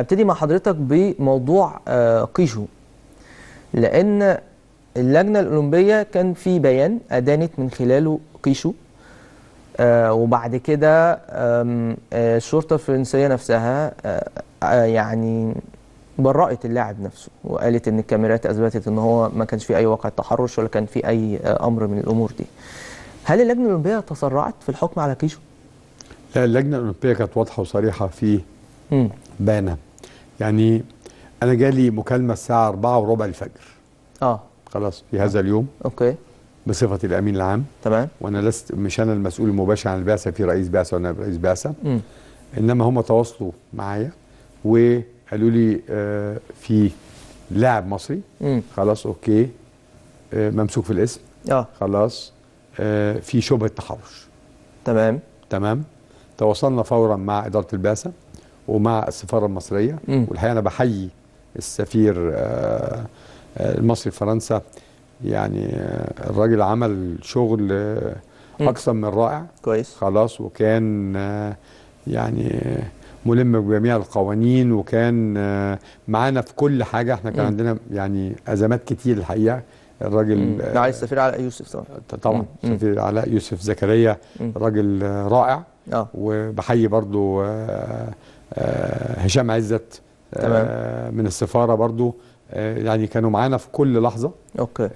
ابتدي مع حضرتك بموضوع آه، قيشو لان اللجنه الاولمبيه كان في بيان ادانت من خلاله قيشو آه، وبعد كده آه، الشرطه الفرنسيه نفسها يعني برأت اللاعب نفسه وقالت ان الكاميرات اثبتت ان هو ما كانش في اي واقع تحرش ولا كان في اي امر من الامور دي. هل اللجنه الاولمبيه تسرعت في الحكم على كيشو؟ لا اللجنه الاولمبيه كانت واضحه وصريحه في بانه يعني انا جالي مكالمه الساعه 4 وربع الفجر اه خلاص في هذا اليوم اوكي بصفتي الامين العام تمام وانا لست مش انا المسؤول المباشر عن البعثه في رئيس بعثه وانا رئيس بعثه انما هم تواصلوا معايا وقالوا لي آه في لاعب مصري مم. خلاص اوكي آه ممسوك في الاسم اه خلاص آه في شبهه تحرش تمام تمام تواصلنا فورا مع اداره البعثه ومع السفاره المصريه والحقيقه انا بحيي السفير آه، آه، المصري في فرنسا يعني آه، الراجل عمل شغل اكثر من رائع كويس خلاص وكان يعني ملم بجميع القوانين وكان معانا في كل حاجه احنا كان عندنا يعني ازمات كتير الحقيقه الراجل عايز السفير علاء يوسف طبعا طبعا السفير علاء يوسف زكريا راجل رائع اه وبحيي برضو آه، آه، هشام عزت آه، من السفاره برضو يعني كانوا معانا في كل لحظه اوكي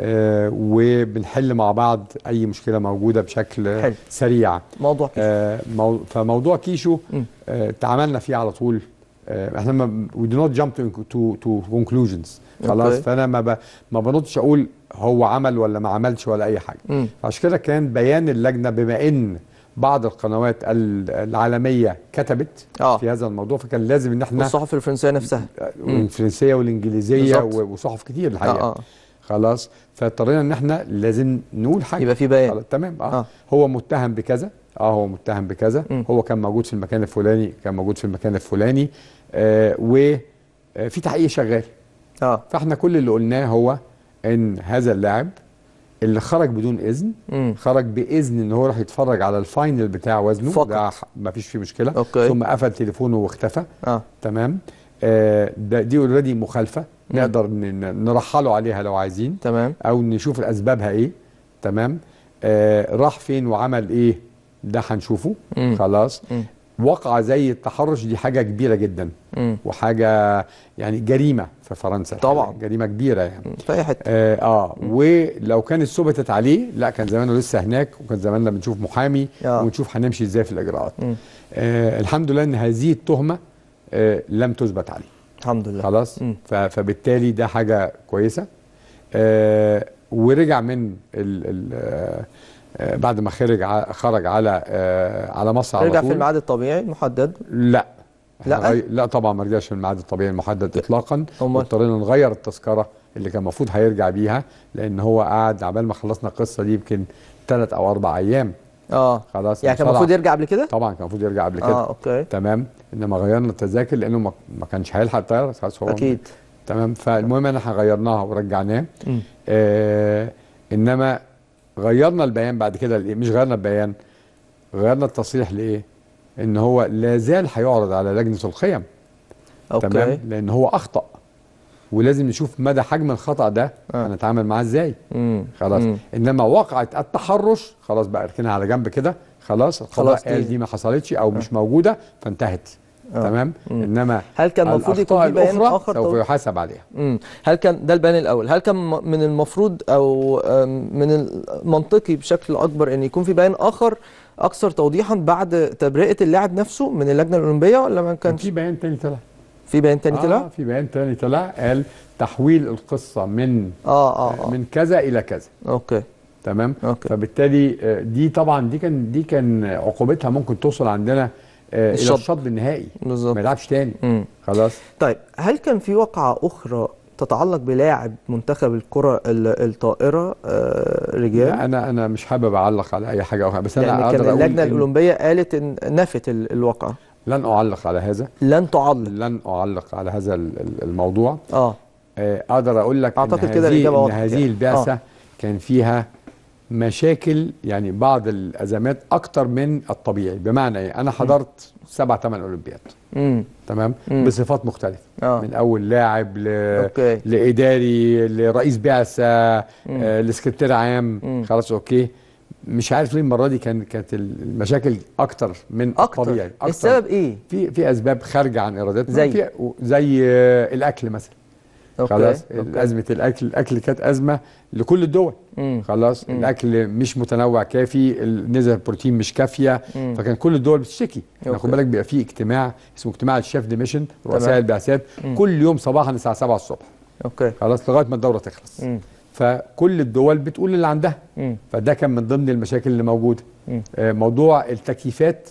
وبنحل مع بعض اي مشكله موجوده بشكل حل. سريع موضوع كيشو فموضوع كيشو تعاملنا فيه على طول احنا ما وي دو نوت جامب تو تو كونكلوجنز خلاص فانا ما ب... ما بنطش اقول هو عمل ولا ما عملش ولا اي حاجه عشان كده كان بيان اللجنه بما ان بعض القنوات العالميه كتبت آه. في هذا الموضوع فكان لازم ان احنا الصحف الفرنسيه نفسها آه، الفرنسيه والانجليزيه بالزبط. وصحف كتير آه، الحقيقه آه. آه. خلاص فاضطرينا ان احنا لازم نقول حاجه يبقى في بيان تمام آه. آه. هو متهم بكذا اه هو متهم بكذا م. هو كان موجود في المكان الفلاني كان موجود في المكان الفلاني آه وفي آه، تحقيق شغال اه فاحنا كل اللي قلناه هو ان هذا اللاعب اللي خرج بدون اذن مم. خرج باذن ان هو راح يتفرج على الفاينل بتاع وزنه فقط. ده ما فيش فيه مشكله أوكي. ثم قفل تليفونه واختفى آه. تمام آه دي اوريدي مخالفه مم. نقدر نرحله عليها لو عايزين تمام او نشوف اسبابها ايه تمام آه راح فين وعمل ايه ده هنشوفه خلاص وقع زي التحرش دي حاجة كبيرة جدا م. وحاجة يعني جريمة في فرنسا طبعا يعني جريمة كبيرة يعني في أي حتة آه, آه ولو كانت ثبتت عليه لا كان زمانه لسه هناك وكان زماننا بنشوف محامي آه. ونشوف هنمشي إزاي في الإجراءات آه الحمد لله إن هذه التهمة آه لم تثبت عليه الحمد لله خلاص فبالتالي ده حاجة كويسة آه ورجع من ال ال آه، آه، بعد ما خرج خرج على آه، على مصر على رجع في الميعاد الطبيعي المحدد لا لا لا طبعا ما رجعش في الميعاد الطبيعي المحدد اطلاقا اضطرينا نغير التذكره اللي كان المفروض هيرجع بيها لان هو قعد عبال ما خلصنا القصه دي يمكن ثلاث او اربع ايام اه خلاص يعني كان المفروض يرجع قبل كده؟ طبعا كان المفروض يرجع قبل كده اه اوكي تمام انما غيرنا التذاكر لانه ما كانش هيلحق الطياره خلاص هو اكيد تمام فالمهم ان احنا غيرناها ورجعناه آه انما غيرنا البيان بعد كده لايه مش غيرنا البيان غيرنا التصريح لايه ان هو لا زال هيعرض على لجنه القيم أوكي. تمام لان هو اخطا ولازم نشوف مدى حجم الخطا ده آه. هنتعامل معاه ازاي خلاص مم. انما وقعت التحرش خلاص بقى اركنها على جنب كده خلاص خلاص قال دي ما حصلتش او آه. مش موجوده فانتهت أوه. تمام مم. انما هل كان المفروض يكون في بيان اخر سوف يحاسب عليها مم. هل كان ده البيان الاول هل كان من المفروض او من المنطقي بشكل اكبر ان يكون في بيان اخر اكثر توضيحا بعد تبرئه اللاعب نفسه من اللجنه الاولمبيه ولا ما كانش في بيان ثاني طلع في بيان ثاني طلع آه في بيان ثاني طلع قال تحويل القصه من آه, آه, آه. من كذا الى كذا اوكي تمام أوكي. فبالتالي آه، دي طبعا دي كان دي كان عقوبتها ممكن توصل عندنا آه، الى الشطب النهائي بالظبط ما يلعبش تاني مم. خلاص طيب هل كان في وقعه اخرى تتعلق بلاعب منتخب الكره الطائره آه رجال انا انا مش حابب اعلق على اي حاجه أخرى بس انا يعني كان اللجنه الاولمبيه قالت ان نفت الواقعه لن اعلق على هذا لن تعلق لن اعلق على هذا الموضوع آه. اه اقدر اقول لك اعتقد كده الاجابه واضحه هذه آه. البعثه آه. كان فيها مشاكل يعني بعض الازمات اكتر من الطبيعي بمعنى ايه انا حضرت سبع ثمان اولمبياد تمام بصفات مختلفه آه. من اول لاعب ل... أوكي. لاداري لرئيس بعثه آه لسكرتير عام مم. خلاص اوكي مش عارف ليه المره دي كان كانت المشاكل اكتر من أكتر. الطبيعي اكتر السبب ايه في في اسباب خارجه عن ارادتنا زي في زي آه، الاكل مثلا أوكي. خلاص أوكي. ازمه الاكل الاكل كانت ازمه لكل الدول مم. خلاص مم. الاكل مش متنوع كافي نسب البروتين مش كافيه مم. فكان كل الدول بتشتكي خد بالك بيبقى في اجتماع اسمه اجتماع الشيف دي ميشن رؤساء البعثات كل يوم صباحا الساعه 7 الصبح اوكي خلاص لغايه ما الدوره تخلص مم. فكل الدول بتقول اللي عندها مم. فده كان من ضمن المشاكل اللي موجوده آه، موضوع التكييفات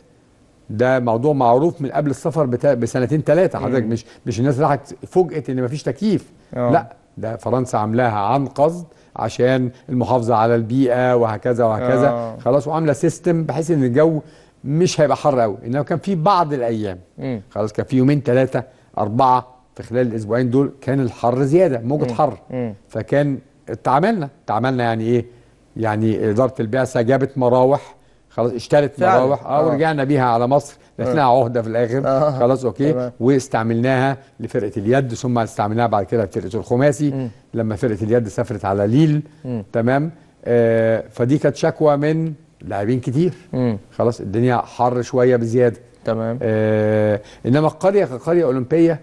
ده موضوع معروف من قبل السفر بتا... بسنتين ثلاثه حضرتك مش مش الناس راحت فوجئت ان مفيش تكييف آه. لا ده فرنسا عاملاها عن قصد عشان المحافظه على البيئه وهكذا وهكذا أوه. خلاص وعامله سيستم بحيث ان الجو مش هيبقى حر قوي انما كان في بعض الايام مم. خلاص كان في يومين ثلاثه اربعه في خلال الاسبوعين دول كان الحر زياده موجه مم. حر مم. فكان تعاملنا تعاملنا يعني ايه يعني اداره البعثه جابت مراوح خلاص اشترت مراوح اه،, اه ورجعنا بيها على مصر لقيناها آه. عهده في الاخر آه. خلاص اوكي طبعا. واستعملناها لفرقه اليد ثم استعملناها بعد كده لفرقه الخماسي م. لما فرقه اليد سافرت على ليل م. تمام آه فدي كانت شكوى من لاعبين كتير م. خلاص الدنيا حر شويه بزياده تمام آه انما القريه كقريه اولمبيه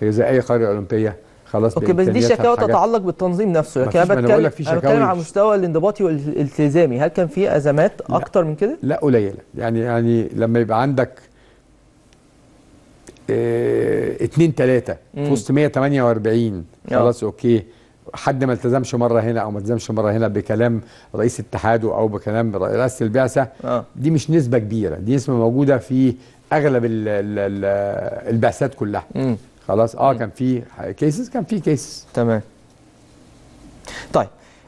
هي زي اي قريه اولمبيه خلاص اوكي بس دي شكاوى تتعلق بالتنظيم نفسه لكن انا بتكلم بتكلم على مستوى الانضباطي والالتزامي هل كان في ازمات اكتر من كده؟ لا قليله يعني يعني لما يبقى عندك اه اتنين تلاته في وسط 148 آه. خلاص اوكي حد ما التزمش مره هنا او ما التزمش مره هنا بكلام رئيس اتحاده او بكلام رئاسه البعثه آه. دي مش نسبه كبيره دي نسبه موجوده في اغلب البعثات كلها م. خلاص اه طيب. كان في كيسز كان في كيسز تمام طيب